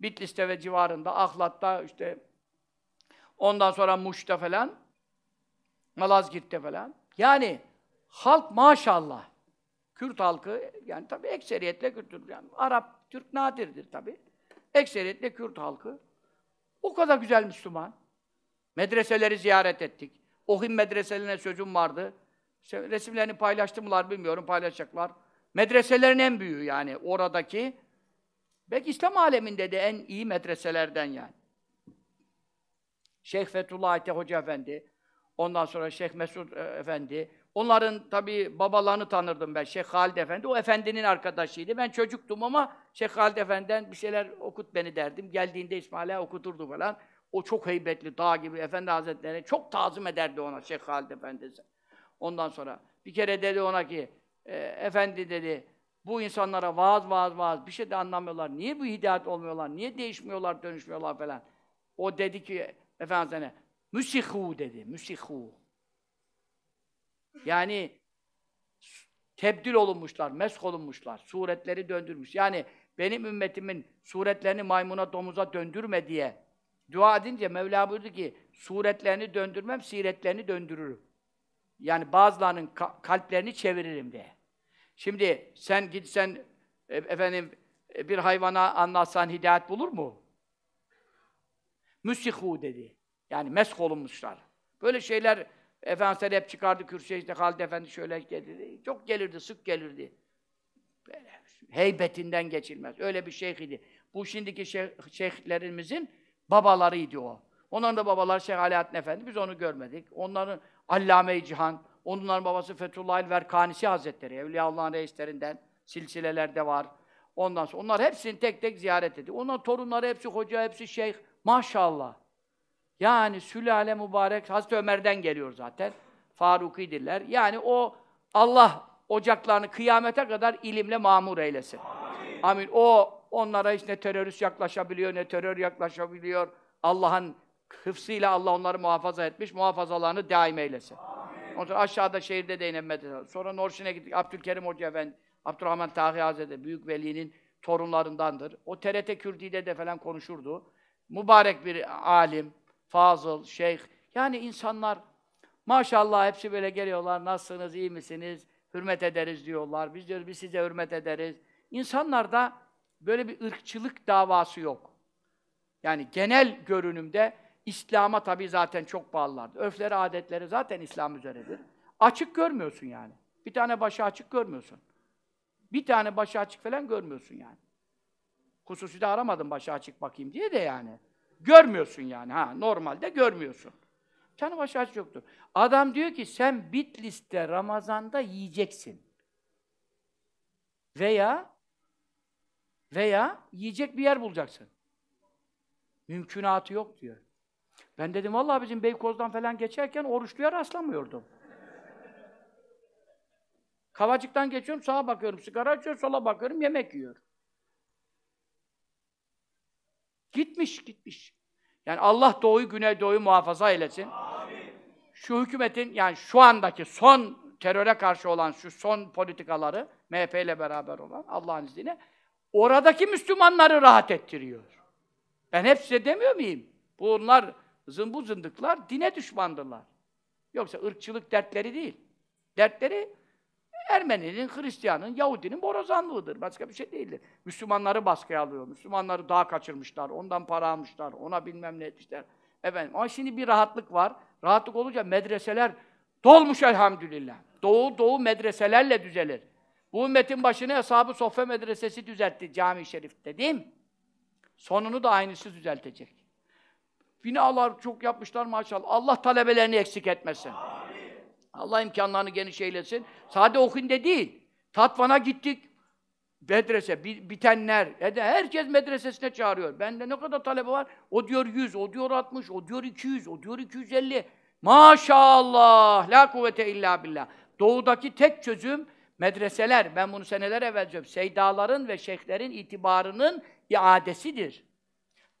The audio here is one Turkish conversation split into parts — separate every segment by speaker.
Speaker 1: Bitlis'te ve civarında, Ahlat'ta işte ondan sonra Muş'ta falan, Malazgirt'te falan. Yani halk maşallah. Kürt halkı yani tabi ekseriyetle Kürttür. Yani Arap, Türk nadirdir tabi, Ekseriyetle Kürt halkı. O kadar güzel Müslüman. Medreseleri ziyaret ettik. Ohim medreselerine sözüm vardı. resimlerini paylaştımlar bilmiyorum paylaşacaklar. Medreselerin en büyüğü yani oradaki Belki İslam aleminde de en iyi medreselerden yani. Şeyh Fethullah Ayte Hoca Efendi, ondan sonra Şeyh Mesud e, Efendi, onların tabii babalarını tanırdım ben, Şeyh Halid Efendi, o efendinin arkadaşıydı. Ben çocuktum ama Şeyh Halid Efendi'den bir şeyler okut beni derdim. Geldiğinde İsmail'e okuturdu falan. O çok heybetli, dağ gibi Efendi Hazretleri çok tazım ederdi ona Şeyh Halid Efendi. Ondan sonra bir kere dedi ona ki, e, efendi dedi, bu insanlara vaaz vaaz vaaz bir şey de anlamıyorlar. Niye bu hidayet olmuyorlar? Niye değişmiyorlar, dönüşmüyorlar falan? O dedi ki efendime müsihu dedi. Müsihu. Yani tebdil olunmuşlar, mesk olunmuşlar. Suretleri döndürmüş. Yani benim ümmetimin suretlerini maymuna, domuza döndürme diye dua edince Mevla buyurdu ki suretlerini döndürmem, siretlerini döndürürüm. Yani bazılarının ka kalplerini çeviririm diye. Şimdi sen gitsen e, efendim e, bir hayvana anlatsan hidayet bulur mu? Müsihu dedi. Yani mesk olunmuşlar. Böyle şeyler Efendimiz hep çıkardı kürsüye işte Halid Efendi şöyle geldi. Çok gelirdi, sık gelirdi. Böyle heybetinden geçilmez. Öyle bir şeyh idi. Bu şimdiki şeyh, şeyhlerimizin babalarıydı o. Onların da babaları Şeyh Alaaddin Efendi. Biz onu görmedik. Onların Allame-i Cihan, Onların babası Fethullah el-Verkanisi Hazretleri, Evliyaullah'ın reislerinden silsilelerde var. Ondan sonra onlar hepsini tek tek ziyaret etti. Onların torunları hepsi hoca, hepsi şeyh. Maşallah. Yani sülale mübarek Hazreti Ömer'den geliyor zaten. Farukidirler. Yani o Allah ocaklarını kıyamete kadar ilimle mamur eylesin. Amin. O onlara hiç ne terörist yaklaşabiliyor ne terör yaklaşabiliyor. Allah'ın hıfsıyla Allah onları muhafaza etmiş. Muhafazalarını daim eylesin. Amin. Ondan aşağıda şehirde de yine medrese. Sonra Norşin'e gittik. Abdülkerim Hoca Efendi, Abdurrahman Tahi Hazretleri, Büyük Veli'nin torunlarındandır. O TRT Kürdi'de de falan konuşurdu. Mübarek bir alim, fazıl, şeyh. Yani insanlar maşallah hepsi böyle geliyorlar. Nasılsınız, iyi misiniz? Hürmet ederiz diyorlar. Biz diyoruz biz size hürmet ederiz. İnsanlarda böyle bir ırkçılık davası yok. Yani genel görünümde İslam'a tabii zaten çok bağlılardı. Öfleri, adetleri zaten İslam üzeredir. Açık görmüyorsun yani. Bir tane başı açık görmüyorsun. Bir tane başı açık falan görmüyorsun yani. Hususi de aramadım başı açık bakayım diye de yani. Görmüyorsun yani ha normalde görmüyorsun. Bir tane başı açık yoktur. Adam diyor ki sen Bitlis'te Ramazan'da yiyeceksin. Veya veya yiyecek bir yer bulacaksın. Mümkünatı yok diyor. Ben dedim vallahi bizim Beykoz'dan falan geçerken oruçluya rastlamıyordum. Kavacıktan geçiyorum, sağa bakıyorum, sigara içiyor, sola bakıyorum, yemek yiyor. Gitmiş, gitmiş. Yani Allah doğuyu, güneydoğuyu muhafaza eylesin. Amin. Şu hükümetin, yani şu andaki son teröre karşı olan şu son politikaları, MHP ile beraber olan Allah'ın izniyle, oradaki Müslümanları rahat ettiriyor. Ben hep size demiyor muyum? Bunlar zımbu zındıklar dine düşmandırlar. Yoksa ırkçılık dertleri değil. Dertleri Ermeninin, Hristiyanın, Yahudinin borazanlığıdır. Başka bir şey değildir. Müslümanları baskıya alıyor. Müslümanları daha kaçırmışlar. Ondan para almışlar. Ona bilmem ne etmişler. Efendim, ama şimdi bir rahatlık var. Rahatlık olunca medreseler dolmuş elhamdülillah. Doğu doğu medreselerle düzelir. Bu ümmetin başına Eshab-ı Sofya Medresesi düzeltti cami şerifte değil mi? Sonunu da aynısı düzeltecek. Binalar çok yapmışlar maşallah. Allah talebelerini eksik etmesin. Amin. Allah imkanlarını geniş eylesin. Sade okuyunca değil. Tatvan'a gittik. Medrese, bitenler. Herkes medresesine çağırıyor. Bende ne kadar talebe var? O diyor 100, o diyor 60, o diyor 200, o diyor 250. Maşallah! La kuvvete illa billah. Doğudaki tek çözüm medreseler. Ben bunu seneler evvel diyorum. Seydaların ve şeyhlerin itibarının iadesidir.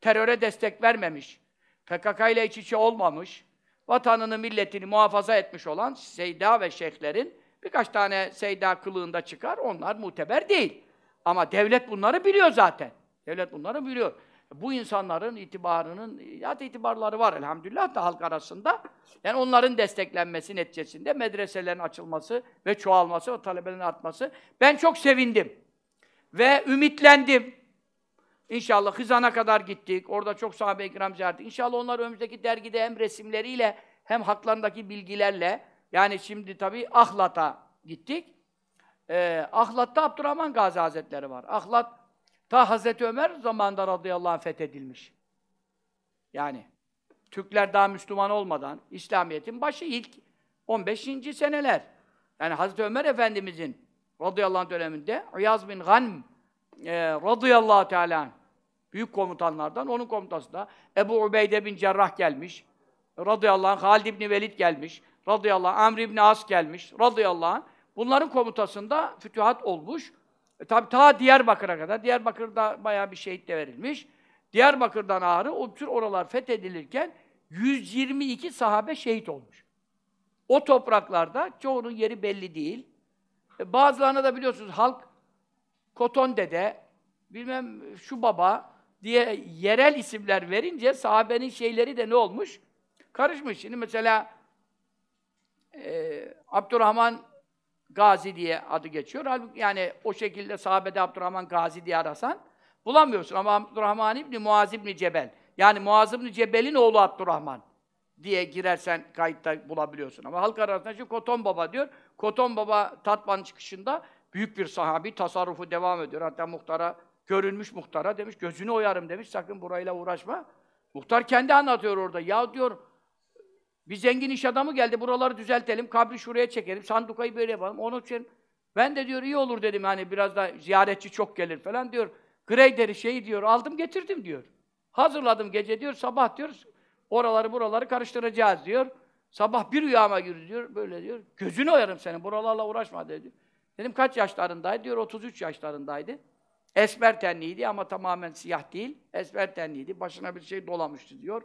Speaker 1: Teröre destek vermemiş PKK ile iç içe olmamış, vatanını, milletini muhafaza etmiş olan Seyda ve şeyhlerin birkaç tane Seyda kılığında çıkar, onlar muteber değil. Ama devlet bunları biliyor zaten. Devlet bunları biliyor. Bu insanların itibarının, zaten itibarları var elhamdülillah da halk arasında. Yani onların desteklenmesi neticesinde medreselerin açılması ve çoğalması, o talebelerin artması. Ben çok sevindim ve ümitlendim. İnşallah Hızan'a kadar gittik. Orada çok sahabe-i kiram ziyaret İnşallah onlar önümüzdeki dergide hem resimleriyle hem haklarındaki bilgilerle yani şimdi tabii Ahlat'a gittik. Ee, Ahlat'ta Abdurrahman Gazi Hazretleri var. Ahlat ta Hazreti Ömer zamanında radıyallahu anh fethedilmiş. Yani Türkler daha Müslüman olmadan İslamiyet'in başı ilk 15. seneler. Yani Hazreti Ömer Efendimiz'in radıyallahu anh döneminde İyaz bin Ganm e, radıyallahu teala Büyük komutanlardan onun komutasında Ebu Ubeyde bin Cerrah gelmiş. Radıyallahu anh Halid bin Velid gelmiş. Radıyallahu anh Amr bin As gelmiş. Radıyallahu anh bunların komutasında fütühat olmuş. E, tabi ta Diyarbakır'a kadar. Diyarbakır'da bayağı bir şehit de verilmiş. Diyarbakır'dan ağrı o tür oralar fethedilirken 122 sahabe şehit olmuş. O topraklarda çoğunun yeri belli değil. E, bazılarına da biliyorsunuz halk Koton dede, bilmem şu baba, diye yerel isimler verince sahabenin şeyleri de ne olmuş? Karışmış. Şimdi mesela e, Abdurrahman Gazi diye adı geçiyor. Halbuki yani o şekilde sahabede Abdurrahman Gazi diye arasan bulamıyorsun. Ama Abdurrahman İbni Muaz İbni Cebel. Yani Muaz İbni Cebel'in oğlu Abdurrahman diye girersen kayıtta bulabiliyorsun. Ama halk arasında şu Koton Baba diyor. Koton Baba Tatvan çıkışında büyük bir sahabi, tasarrufu devam ediyor. Hatta muhtara Görünmüş muhtara demiş, gözünü oyarım demiş, sakın burayla uğraşma. Muhtar kendi anlatıyor orada. Ya diyor, bir zengin iş adamı geldi, buraları düzeltelim, kabri şuraya çekelim, sandukayı böyle yapalım, onu çekelim. Ben de diyor iyi olur dedim hani biraz da ziyaretçi çok gelir falan diyor. Greyder'i şeyi diyor, aldım getirdim diyor. Hazırladım gece diyor, sabah diyor, oraları buraları karıştıracağız diyor. Sabah bir rüyama girdi diyor, böyle diyor. Gözünü oyarım senin, buralarla uğraşma dedi. Dedim kaç yaşlarındaydı? Diyor 33 yaşlarındaydı. Esmer tenliydi ama tamamen siyah değil. Esmer tenliydi. Başına bir şey dolamıştı diyor.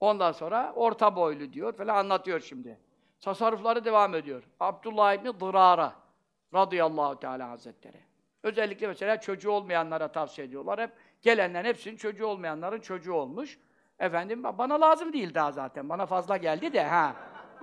Speaker 1: Ondan sonra orta boylu diyor falan anlatıyor şimdi. Tasarrufları devam ediyor. Abdullah İbni Dırara radıyallahu teala hazretleri. Özellikle mesela çocuğu olmayanlara tavsiye ediyorlar. Hep gelenlerin hepsinin çocuğu olmayanların çocuğu olmuş. Efendim bana lazım değil daha zaten. Bana fazla geldi de ha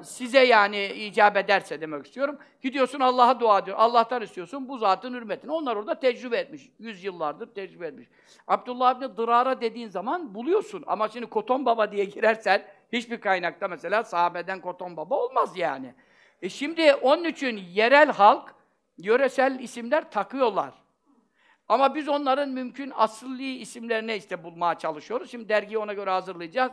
Speaker 1: size yani icap ederse demek istiyorum. Gidiyorsun Allah'a dua ediyor. Allah'tan istiyorsun bu zatın hürmetini. Onlar orada tecrübe etmiş. Yüzyıllardır tecrübe etmiş. Abdullah ibn Dırara dediğin zaman buluyorsun. Ama şimdi Koton Baba diye girersen hiçbir kaynakta mesela sahabeden Koton Baba olmaz yani. E şimdi onun için yerel halk yöresel isimler takıyorlar. Ama biz onların mümkün asılli isimlerine işte bulmaya çalışıyoruz. Şimdi dergiyi ona göre hazırlayacağız.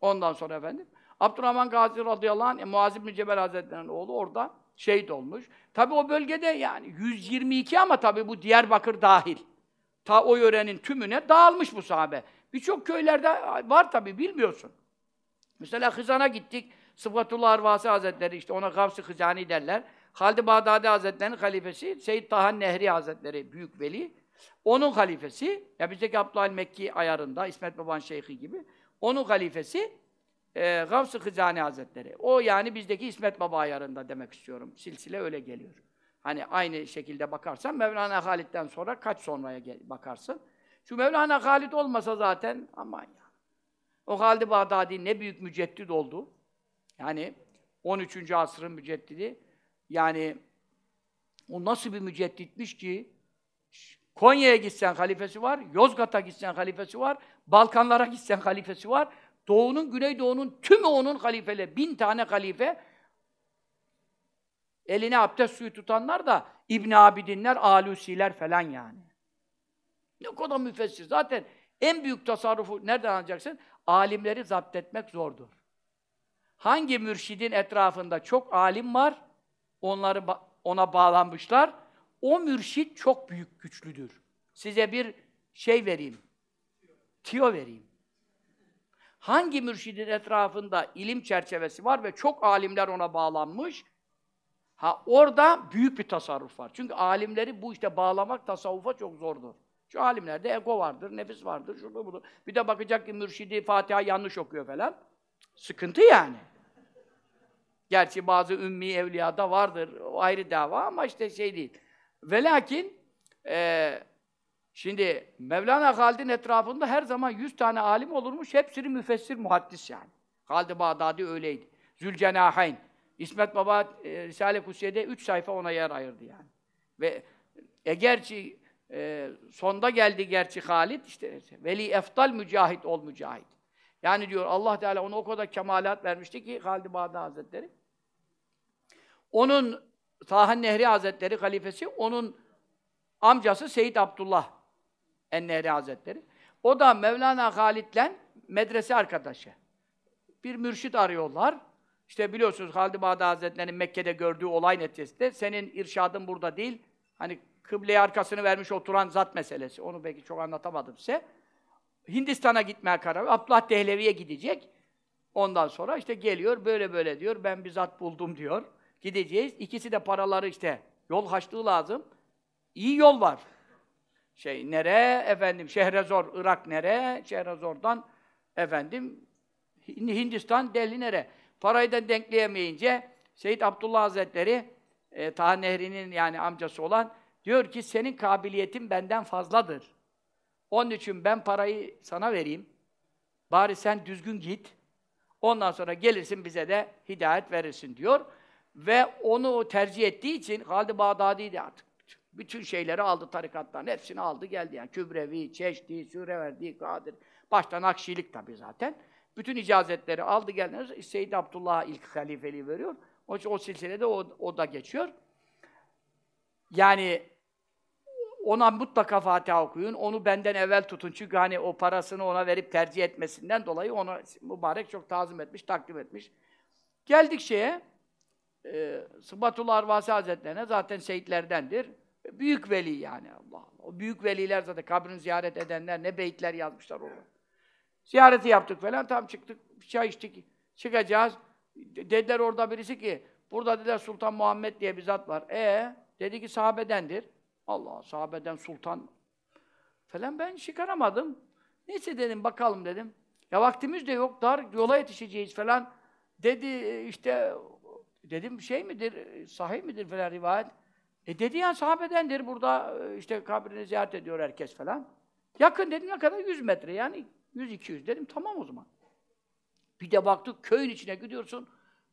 Speaker 1: Ondan sonra efendim. Abdurrahman Gazi radıyallahu anh, e, Muaz bin Cebel Hazretleri'nin oğlu orada şehit olmuş. Tabi o bölgede yani 122 ama tabi bu Diyarbakır dahil. Ta o yörenin tümüne dağılmış bu sahabe. Birçok köylerde var tabi bilmiyorsun. Mesela Hızan'a gittik. Sıfatullah Arvasi Hazretleri işte ona Gavs-ı Hızani derler. Halid-i Bağdadi Hazretleri'nin halifesi Seyyid Taha Nehri Hazretleri büyük veli. Onun halifesi ya bizdeki Abdülhal Mekki ayarında İsmet Baban Şeyhi gibi onun halifesi e, Gavs-ı Hızani Hazretleri. O yani bizdeki İsmet Baba ayarında demek istiyorum. Silsile öyle geliyor. Hani aynı şekilde bakarsan Mevlana Halid'den sonra kaç sonraya bakarsın? Şu Mevlana Halid olmasa zaten aman ya. O Halid-i Bağdadi ne büyük müceddit oldu. Yani 13. asrın müceddidi. Yani o nasıl bir mücedditmiş ki Konya'ya gitsen halifesi var, Yozgat'a gitsen halifesi var, Balkanlara gitsen halifesi var. Doğu'nun, Güneydoğu'nun, tümü onun halifeleri, bin tane halife eline abdest suyu tutanlar da İbn Abidinler, Alusiler falan yani. Ne kadar müfessir. Zaten en büyük tasarrufu nereden alacaksın? Alimleri zapt etmek zordur. Hangi mürşidin etrafında çok alim var, onları ona bağlanmışlar, o mürşid çok büyük güçlüdür. Size bir şey vereyim, tiyo vereyim hangi mürşidin etrafında ilim çerçevesi var ve çok alimler ona bağlanmış, ha orada büyük bir tasarruf var. Çünkü alimleri bu işte bağlamak tasavvufa çok zordur. Şu alimlerde ego vardır, nefis vardır, şurada budur. Bir de bakacak ki mürşidi Fatiha yanlış okuyor falan. Sıkıntı yani. Gerçi bazı ümmi evliyada vardır, o ayrı dava ama işte şey değil. Ve lakin e, Şimdi Mevlana Halid'in etrafında her zaman yüz tane alim olurmuş. Hepsini müfessir, muhaddis yani. Halid-i Bağdadi öyleydi. Zülcenahayn. İsmet Baba e, Risale Kusiye'de üç sayfa ona yer ayırdı yani. Ve e gerçi e, sonda geldi gerçi Halid işte veli eftal mücahit ol mücahit. Yani diyor Allah Teala ona o kadar kemalat vermişti ki Halid-i Bağdadi Hazretleri. Onun Tahan Nehri Hazretleri halifesi, onun amcası Seyit Abdullah Ennehri Hazretleri. O da Mevlana Halid'le medrese arkadaşı. Bir mürşit arıyorlar. İşte biliyorsunuz Halid-i Bağdat Hazretleri'nin Mekke'de gördüğü olay neticesinde senin irşadın burada değil. Hani kıbleye arkasını vermiş oturan zat meselesi. Onu belki çok anlatamadım size. Hindistan'a gitmeye karar Abdullah Dehlevi'ye gidecek. Ondan sonra işte geliyor böyle böyle diyor. Ben bir zat buldum diyor. Gideceğiz. İkisi de paraları işte. Yol haçlığı lazım. İyi yol var şey nere efendim Şehrezor Irak nere Şehrezor'dan efendim Hindistan Delhi nere parayı da denkleyemeyince Seyyid Abdullah Hazretleri e, Taha Nehri'nin yani amcası olan diyor ki senin kabiliyetin benden fazladır. Onun için ben parayı sana vereyim. Bari sen düzgün git. Ondan sonra gelirsin bize de hidayet verirsin diyor. Ve onu tercih ettiği için Halid-i Bağdadi'ydi artık. Bütün şeyleri aldı tarikattan. Hepsini aldı geldi yani. Kübrevi, Çeşdi, Süreverdi, Kadir. Baştan Akşilik tabii zaten. Bütün icazetleri aldı geldi. Seyyid Abdullah ilk halifeliği veriyor. O, o silsilede o, o da geçiyor. Yani ona mutlaka Fatiha okuyun, onu benden evvel tutun. Çünkü hani o parasını ona verip tercih etmesinden dolayı ona mübarek çok tazim etmiş, takdim etmiş. Geldik şeye, e, ee, Sıbatul Arvasi Hazretlerine zaten seyitlerdendir. Büyük veli yani Allah Allah. O büyük veliler zaten kabrini ziyaret edenler ne beyitler yazmışlar orada. Ziyareti yaptık falan tam çıktık çay içtik çıkacağız. Dediler orada birisi ki burada dediler Sultan Muhammed diye bir zat var. E dedi ki sahabedendir. Allah sahabeden sultan falan ben çıkaramadım. Neyse dedim bakalım dedim. Ya vaktimiz de yok dar yola yetişeceğiz falan. Dedi e, işte dedim şey midir e, sahih midir falan rivayet. E dedi ya sahabedendir burada e, işte kabrini ziyaret ediyor herkes falan. Yakın dedim ne kadar? 100 metre yani 100-200 dedim tamam o zaman. Bir de baktık köyün içine gidiyorsun.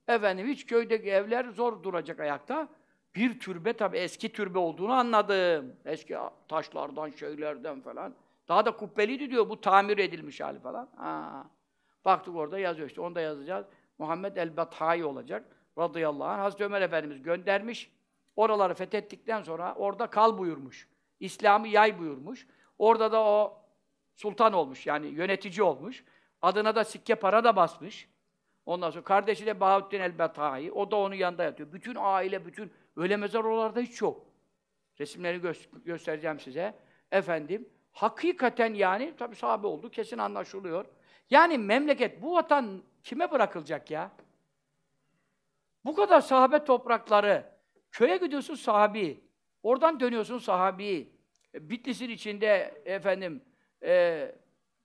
Speaker 1: Efendim hiç köydeki evler zor duracak ayakta. Bir türbe tabi eski türbe olduğunu anladım. Eski taşlardan, şeylerden falan. Daha da kubbeliydi diyor bu tamir edilmiş hali falan. Ha. Baktık orada yazıyor işte onu da yazacağız. Muhammed el-Batayi olacak. Radıyallahu anh. Hazreti Ömer Efendimiz göndermiş. Oraları fethettikten sonra orada kal buyurmuş. İslam'ı yay buyurmuş. Orada da o sultan olmuş yani yönetici olmuş. Adına da sikke para da basmış. Ondan sonra kardeşi de Bahattin el-Betai. O da onun yanında yatıyor. Bütün aile, bütün öyle mezar oralarda hiç yok. Resimleri gö- göstereceğim size. Efendim, hakikaten yani tabi sahabe oldu kesin anlaşılıyor. Yani memleket, bu vatan kime bırakılacak ya? Bu kadar sahabe toprakları, Köye gidiyorsun sahabi. Oradan dönüyorsun sahabi. E, Bitlis'in içinde efendim e,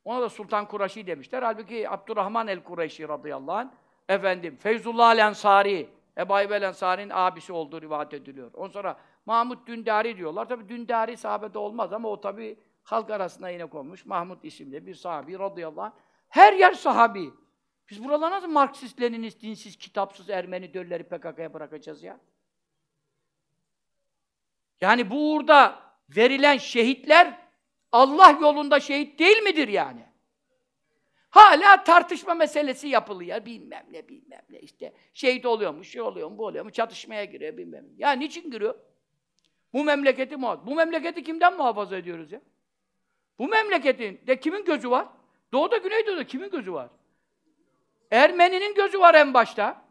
Speaker 1: ona da Sultan Kuraşi demişler. Halbuki Abdurrahman el Kureşi radıyallahu anh efendim Feyzullah el Ensari Ebu Ayyub el Ensari'nin abisi olduğu rivayet ediliyor. Ondan sonra Mahmut Dündari diyorlar. Tabi Dündari sahabede olmaz ama o tabi halk arasında yine konmuş. Mahmut isimli bir sahabi radıyallahu anh. Her yer sahabi. Biz buralara nasıl Marksist, Leninist, dinsiz, kitapsız Ermeni dölleri PKK'ya bırakacağız ya? Yani bu uğurda verilen şehitler Allah yolunda şehit değil midir yani? Hala tartışma meselesi yapılıyor. Bilmem ne, bilmem ne. işte şehit oluyor mu, şey oluyor mu, bu oluyor mu, çatışmaya giriyor bilmem ne. Ya niçin giriyor? Bu memleketi muhafaza. Bu memleketi kimden muhafaza ediyoruz ya? Bu memleketin de kimin gözü var? Doğuda, Güneydoğu'da kimin gözü var? Ermeninin gözü var en başta.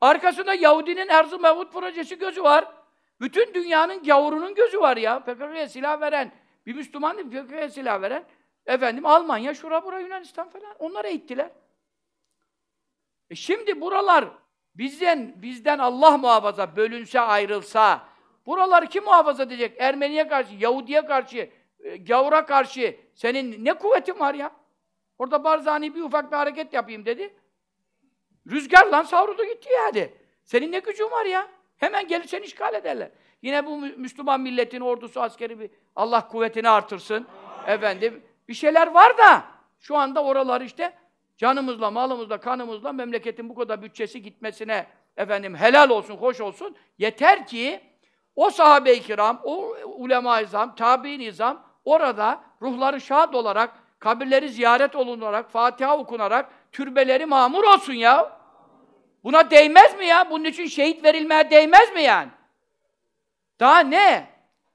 Speaker 1: Arkasında Yahudinin Erzurum Mevhut projesi gözü var. Bütün dünyanın gavurunun gözü var ya. PKK'ya silah veren, bir Müslüman değil PKK'ya silah veren. Efendim Almanya, şura bura Yunanistan falan. Onlara ittiler. E şimdi buralar bizden bizden Allah muhafaza bölünse, ayrılsa buralar kim muhafaza edecek? Ermeniye karşı, Yahudiye karşı, e, gavura karşı senin ne kuvvetin var ya? Orada Barzani bir ufak bir hareket yapayım dedi. Rüzgar lan savruldu gitti yani. Senin ne gücün var ya? Hemen gelip seni işgal ederler. Yine bu Müslüman milletin ordusu, askeri bir Allah kuvvetini artırsın. Efendim bir şeyler var da şu anda oralar işte canımızla, malımızla, kanımızla memleketin bu kadar bütçesi gitmesine efendim helal olsun, hoş olsun. Yeter ki o sahabe-i kiram, o ulema-i zam, tabi nizam orada ruhları şad olarak, kabirleri ziyaret olunarak, Fatiha okunarak, türbeleri mamur olsun ya. Buna değmez mi ya? Bunun için şehit verilmeye değmez mi yani? Daha ne?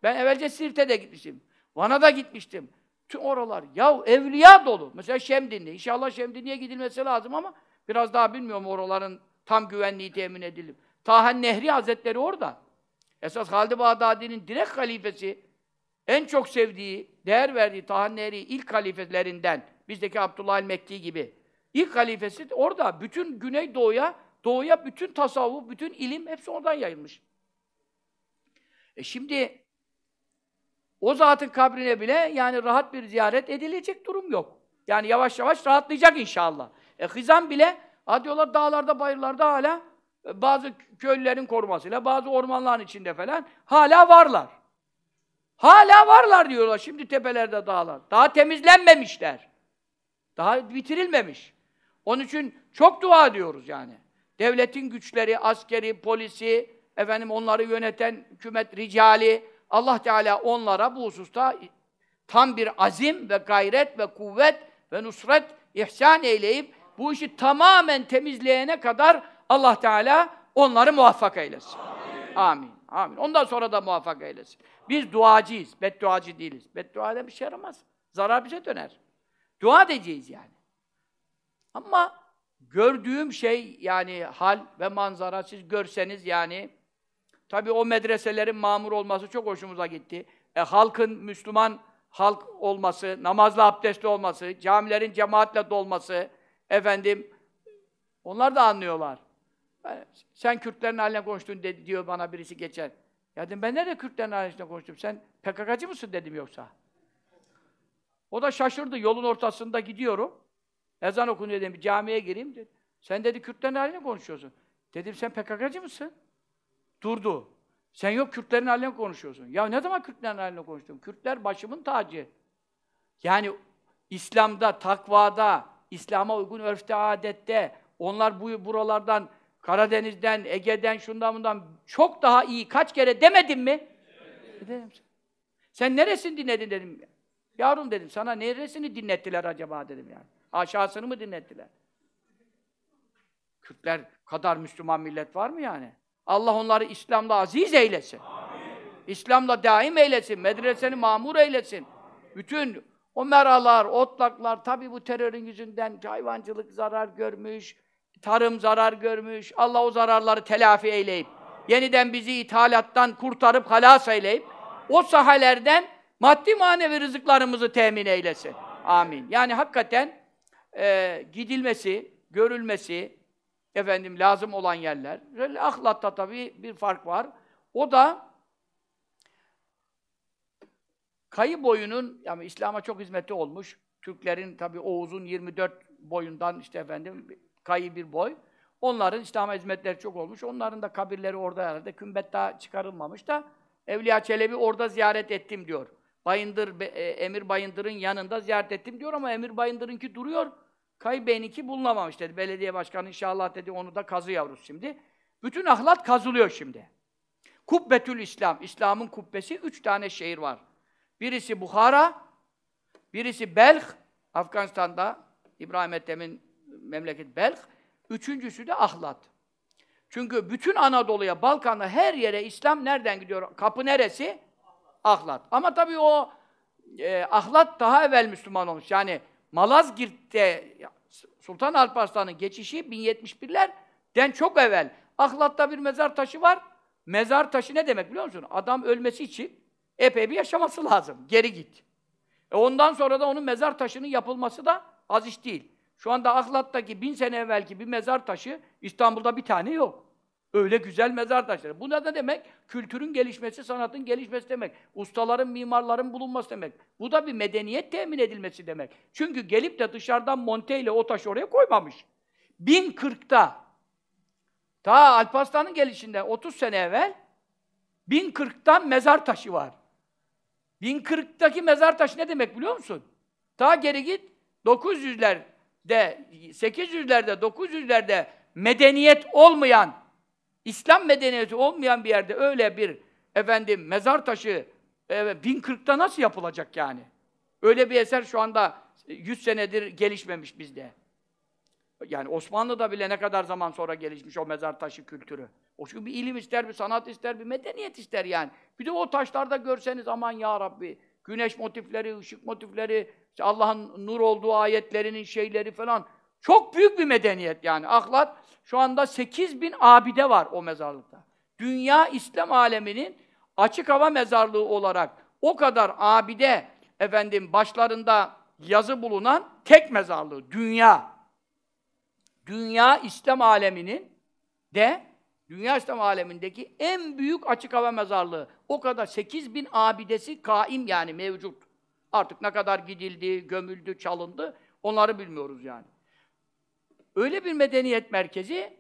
Speaker 1: Ben evvelce Sirt'e de gitmişim, Van'a da gitmiştim. Tüm oralar. ya evliya dolu. Mesela Şemdinli. İnşallah Şemdinli'ye gidilmesi lazım ama biraz daha bilmiyorum oraların tam güvenliği temin edilip. Tahan Nehri Hazretleri orada. Esas Halid-i Bağdadi'nin direkt halifesi, en çok sevdiği, değer verdiği Tahan Nehri ilk halifelerinden, bizdeki Abdullah el-Mekki gibi. İlk halifesi orada. Bütün Güneydoğu'ya doğuya bütün tasavvuf, bütün ilim hepsi oradan yayılmış. E şimdi o zatın kabrine bile yani rahat bir ziyaret edilecek durum yok. Yani yavaş yavaş rahatlayacak inşallah. E hizam bile ha diyorlar dağlarda bayırlarda hala e bazı köylülerin korumasıyla bazı ormanların içinde falan hala varlar. Hala varlar diyorlar şimdi tepelerde dağlar. Daha temizlenmemişler. Daha bitirilmemiş. Onun için çok dua ediyoruz yani. Devletin güçleri, askeri, polisi, efendim onları yöneten hükümet ricali, Allah Teala onlara bu hususta tam bir azim ve gayret ve kuvvet ve nusret ihsan eyleyip bu işi tamamen temizleyene kadar Allah Teala onları muvaffak eylesin. Amin. Amin. Amin. Ondan sonra da muvaffak eylesin. Biz duacıyız, bedduacı değiliz. Bedduada bir şey yaramaz. Zarar bize döner. Dua edeceğiz yani. Ama gördüğüm şey yani hal ve manzara siz görseniz yani tabi o medreselerin mamur olması çok hoşumuza gitti. E, halkın Müslüman halk olması, namazla abdestli olması, camilerin cemaatle dolması efendim onlar da anlıyorlar. E, sen Kürtlerin haline konuştun dedi, diyor bana birisi geçen. Ya dedim ben nerede Kürtlerin haline konuştum? Sen PKK'cı mısın dedim yoksa. O da şaşırdı. Yolun ortasında gidiyorum. Ezan okunuyor dedim, bir camiye gireyim dedi. Sen dedi Kürtlerin haline konuşuyorsun. Dedim sen PKK'cı mısın? Durdu. Sen yok Kürtlerin haline konuşuyorsun. Ya ne zaman Kürtlerin haline konuştum? Kürtler başımın tacı. Yani İslam'da, takvada, İslam'a uygun örfte, adette, onlar bu buralardan, Karadeniz'den, Ege'den, şundan bundan çok daha iyi kaç kere demedim mi? Evet. Dedim. Sen neresini dinledin dedim. Yavrum dedim sana neresini dinlettiler acaba dedim yani. Aşağısını mı dinlettiler? Kürtler kadar Müslüman millet var mı yani? Allah onları İslam'la aziz eylesin. İslam'la daim eylesin. Medreseni mamur eylesin. Bütün o meralar, otlaklar, tabi bu terörün yüzünden hayvancılık zarar görmüş, tarım zarar görmüş. Allah o zararları telafi eyleyip, yeniden bizi ithalattan kurtarıp halas eyleyip, o sahalerden maddi manevi rızıklarımızı temin eylesin. Amin. Yani hakikaten e, gidilmesi, görülmesi, efendim lazım olan yerler. Ahlatta tabii bir fark var. O da kayı boyunun, yani İslam'a çok hizmeti olmuş. Türklerin tabii Oğuz'un 24 boyundan işte efendim kayı bir boy. Onların İslam'a hizmetleri çok olmuş. Onların da kabirleri orada herhalde. Kümbet daha çıkarılmamış da Evliya Çelebi orada ziyaret ettim diyor. Bayındır, e, Emir Bayındır'ın yanında ziyaret ettim diyor ama Emir Bayındır'ınki duruyor. Kayı Bey'inki bulunamamış dedi. Belediye başkanı inşallah dedi onu da kazı yavrusu şimdi. Bütün ahlat kazılıyor şimdi. Kubbetül İslam. İslam'ın kubbesi üç tane şehir var. Birisi Bukhara, birisi Belh, Afganistan'da İbrahim Ethem'in memleketi) Belh. Üçüncüsü de Ahlat. Çünkü bütün Anadolu'ya, Balkan'a her yere İslam nereden gidiyor? Kapı neresi? Ahlat. Ama tabii o e, Ahlat daha evvel Müslüman olmuş. Yani Malazgirt'te Sultan Alparslan'ın geçişi 1071'lerden çok evvel. Ahlat'ta bir mezar taşı var. Mezar taşı ne demek biliyor musun? Adam ölmesi için epey bir yaşaması lazım. Geri git. E ondan sonra da onun mezar taşının yapılması da az iş değil. Şu anda Ahlat'taki bin sene evvelki bir mezar taşı İstanbul'da bir tane yok. Öyle güzel mezar taşları. Bu ne demek? Kültürün gelişmesi, sanatın gelişmesi demek. Ustaların, mimarların bulunması demek. Bu da bir medeniyet temin edilmesi demek. Çünkü gelip de dışarıdan monteyle o taşı oraya koymamış. 1040'ta ta Alparslan'ın gelişinde 30 sene evvel 1040'tan mezar taşı var. 1040'taki mezar taşı ne demek biliyor musun? Ta geri git 900'lerde 800'lerde 900'lerde medeniyet olmayan İslam medeniyeti olmayan bir yerde öyle bir efendim mezar taşı e, 1040'ta nasıl yapılacak yani? Öyle bir eser şu anda 100 senedir gelişmemiş bizde. Yani Osmanlı'da bile ne kadar zaman sonra gelişmiş o mezar taşı kültürü. O çünkü bir ilim ister, bir sanat ister, bir medeniyet ister yani. Bir de o taşlarda görseniz aman ya Rabbi. Güneş motifleri, ışık motifleri, işte Allah'ın nur olduğu ayetlerinin şeyleri falan. Çok büyük bir medeniyet yani. Ahlat şu anda 8 bin abide var o mezarlıkta. Dünya İslam aleminin açık hava mezarlığı olarak o kadar abide efendim başlarında yazı bulunan tek mezarlığı dünya. Dünya İslam aleminin de dünya İslam alemindeki en büyük açık hava mezarlığı. O kadar 8 bin abidesi kaim yani mevcut. Artık ne kadar gidildi, gömüldü, çalındı onları bilmiyoruz yani. Öyle bir medeniyet merkezi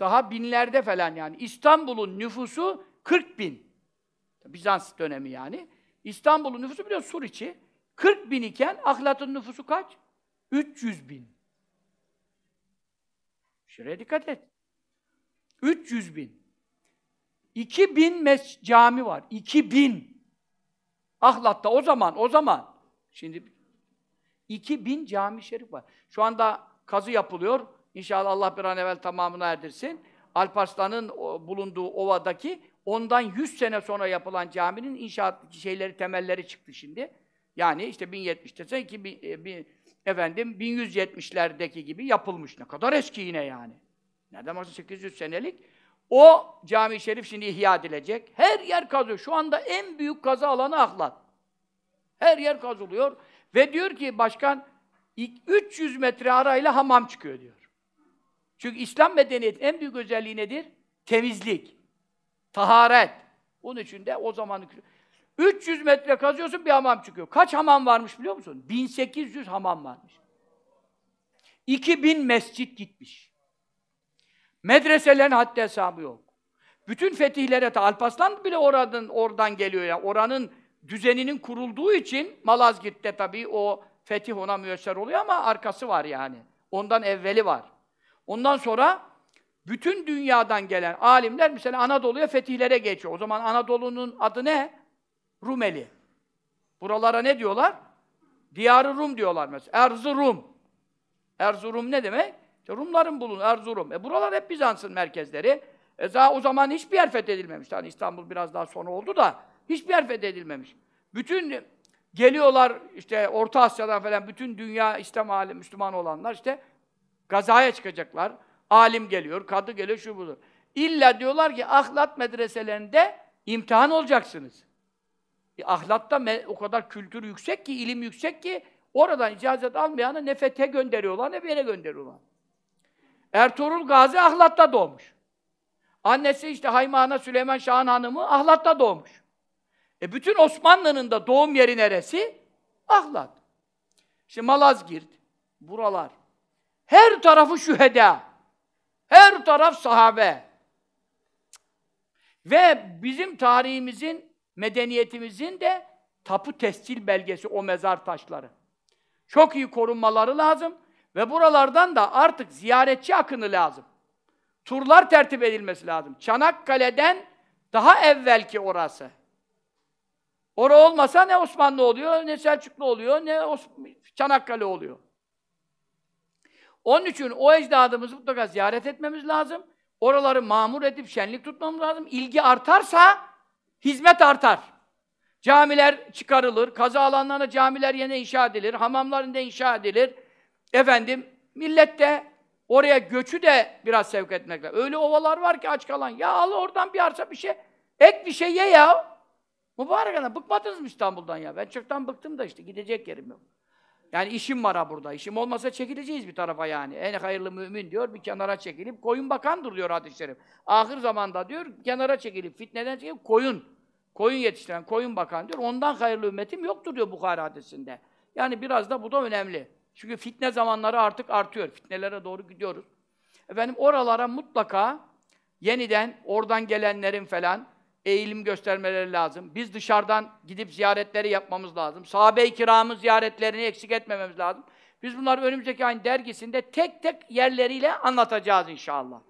Speaker 1: daha binlerde falan yani. İstanbul'un nüfusu 40 bin. Bizans dönemi yani. İstanbul'un nüfusu biliyorsun sur içi. 40 bin iken Ahlat'ın nüfusu kaç? 300 bin. Şuraya dikkat et. 300 bin. 2000 mes cami var. 2 bin Ahlat'ta o zaman, o zaman. Şimdi 2000 cami şerif var. Şu anda kazı yapılıyor. İnşallah Allah bir an evvel tamamını erdirsin. Alparslan'ın bulunduğu ovadaki ondan 100 sene sonra yapılan caminin inşaat şeyleri, temelleri çıktı şimdi. Yani işte 1070'te 2000, e, bin, efendim 1170'lerdeki gibi yapılmış. Ne kadar eski yine yani. Nereden baksan 800 senelik. O cami şerif şimdi ihya edilecek. Her yer kazıyor. Şu anda en büyük kazı alanı Ahlat. Her yer kazılıyor. Ve diyor ki başkan, 300 metre arayla hamam çıkıyor diyor. Çünkü İslam medeniyetinin en büyük özelliği nedir? Temizlik, taharet. Onun için de o zaman 300 metre kazıyorsun bir hamam çıkıyor. Kaç hamam varmış biliyor musun? 1800 hamam varmış. 2000 mescit gitmiş. Medreselerin haddi hesabı yok. Bütün fetihlere ta Alpaslan bile oradan oradan geliyor ya. Yani. Oranın düzeninin kurulduğu için Malazgirt'te tabii o fetih ona müyesser oluyor ama arkası var yani. Ondan evveli var. Ondan sonra bütün dünyadan gelen alimler mesela Anadolu'ya fetihlere geçiyor. O zaman Anadolu'nun adı ne? Rumeli. Buralara ne diyorlar? Diyarı Rum diyorlar mesela. Erzurum. Erzurum ne demek? İşte Rumların bulun Erzurum. E buralar hep Bizans'ın merkezleri. E daha o zaman hiçbir yer fethedilmemiş. Hani İstanbul biraz daha sonra oldu da hiçbir yer fethedilmemiş. Bütün Geliyorlar işte Orta Asya'dan falan bütün dünya İslam alim Müslüman olanlar işte gazaya çıkacaklar. Alim geliyor, kadı geliyor, şu budur. İlla diyorlar ki ahlat medreselerinde imtihan olacaksınız. E, ahlatta o kadar kültür yüksek ki, ilim yüksek ki oradan icazet almayanı nefete gönderiyorlar ne bir yere gönderiyorlar. Ertuğrul Gazi ahlatta doğmuş. Annesi işte Haymana Süleyman Şahan Hanım'ı ahlatta doğmuş. E bütün Osmanlı'nın da doğum yeri neresi? Ahlat. İşte Malazgirt, buralar. Her tarafı şüheda. Her taraf sahabe. Ve bizim tarihimizin, medeniyetimizin de tapu tescil belgesi o mezar taşları. Çok iyi korunmaları lazım ve buralardan da artık ziyaretçi akını lazım. Turlar tertip edilmesi lazım. Çanakkale'den daha evvelki orası. Ora olmasa ne Osmanlı oluyor, ne Selçuklu oluyor, ne Os Çanakkale oluyor. Onun için o ecdadımızı mutlaka ziyaret etmemiz lazım. Oraları mamur edip şenlik tutmamız lazım. İlgi artarsa hizmet artar. Camiler çıkarılır, kaza alanlarına camiler yine inşa edilir, hamamlarında inşa edilir. Efendim, millet de oraya göçü de biraz sevk etmekle. Öyle ovalar var ki aç kalan. Ya al oradan bir arsa bir şey, ek bir şey ye ya. Mübarek adam, bıkmadınız mı İstanbul'dan ya? Ben çoktan bıktım da işte, gidecek yerim yok. Yani işim var ha burada, işim olmasa çekileceğiz bir tarafa yani. En hayırlı mümin diyor, bir kenara çekilip, koyun bakandır diyor hadis-i şerif. Ahir zamanda diyor, kenara çekilip, fitneden çekilip, koyun. Koyun yetiştiren, koyun bakan diyor, ondan hayırlı ümmetim yoktur diyor Bukhari hadisinde. Yani biraz da bu da önemli. Çünkü fitne zamanları artık artıyor, fitnelere doğru gidiyoruz. Efendim oralara mutlaka yeniden oradan gelenlerin falan eğilim göstermeleri lazım. Biz dışarıdan gidip ziyaretleri yapmamız lazım. Sahabe-i kiramın ziyaretlerini eksik etmememiz lazım. Biz bunları önümüzdeki ayın dergisinde tek tek yerleriyle anlatacağız inşallah.